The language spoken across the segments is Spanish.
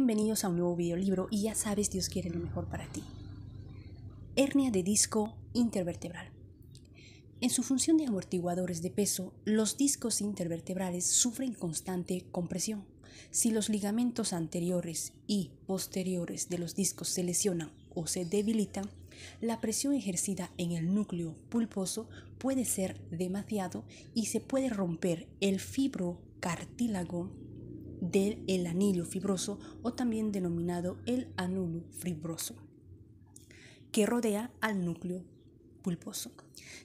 Bienvenidos a un nuevo videolibro y ya sabes, Dios quiere lo mejor para ti. Hernia de disco intervertebral. En su función de amortiguadores de peso, los discos intervertebrales sufren constante compresión. Si los ligamentos anteriores y posteriores de los discos se lesionan o se debilitan, la presión ejercida en el núcleo pulposo puede ser demasiado y se puede romper el fibrocartílago del anillo fibroso o también denominado el anulo fibroso, que rodea al núcleo pulposo.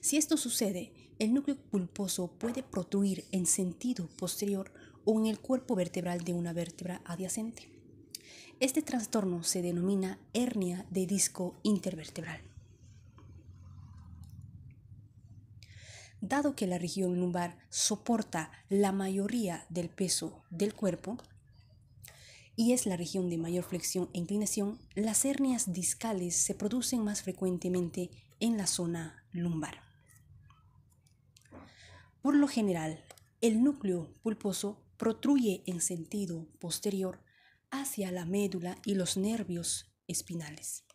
Si esto sucede, el núcleo pulposo puede protruir en sentido posterior o en el cuerpo vertebral de una vértebra adyacente. Este trastorno se denomina hernia de disco intervertebral. Dado que la región lumbar soporta la mayoría del peso del cuerpo y es la región de mayor flexión e inclinación, las hernias discales se producen más frecuentemente en la zona lumbar. Por lo general, el núcleo pulposo protruye en sentido posterior hacia la médula y los nervios espinales.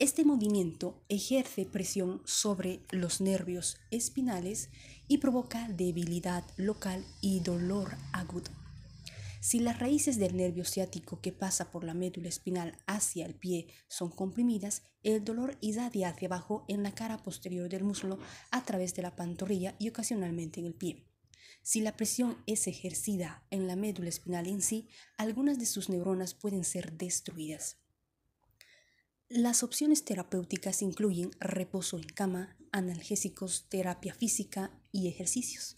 Este movimiento ejerce presión sobre los nervios espinales y provoca debilidad local y dolor agudo. Si las raíces del nervio ciático que pasa por la médula espinal hacia el pie son comprimidas, el dolor irradia hacia abajo en la cara posterior del muslo a través de la pantorrilla y ocasionalmente en el pie. Si la presión es ejercida en la médula espinal en sí, algunas de sus neuronas pueden ser destruidas. Las opciones terapéuticas incluyen reposo en cama, analgésicos, terapia física y ejercicios,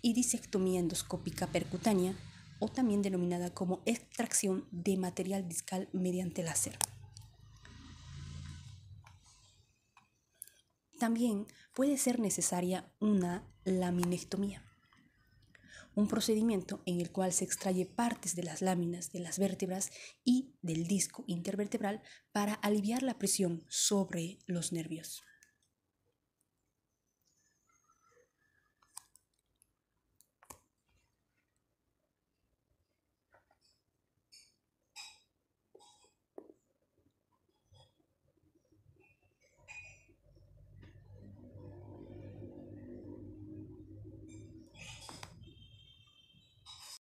y disectomía endoscópica percutánea, o también denominada como extracción de material discal mediante láser. También puede ser necesaria una laminectomía un procedimiento en el cual se extrae partes de las láminas de las vértebras y del disco intervertebral para aliviar la presión sobre los nervios.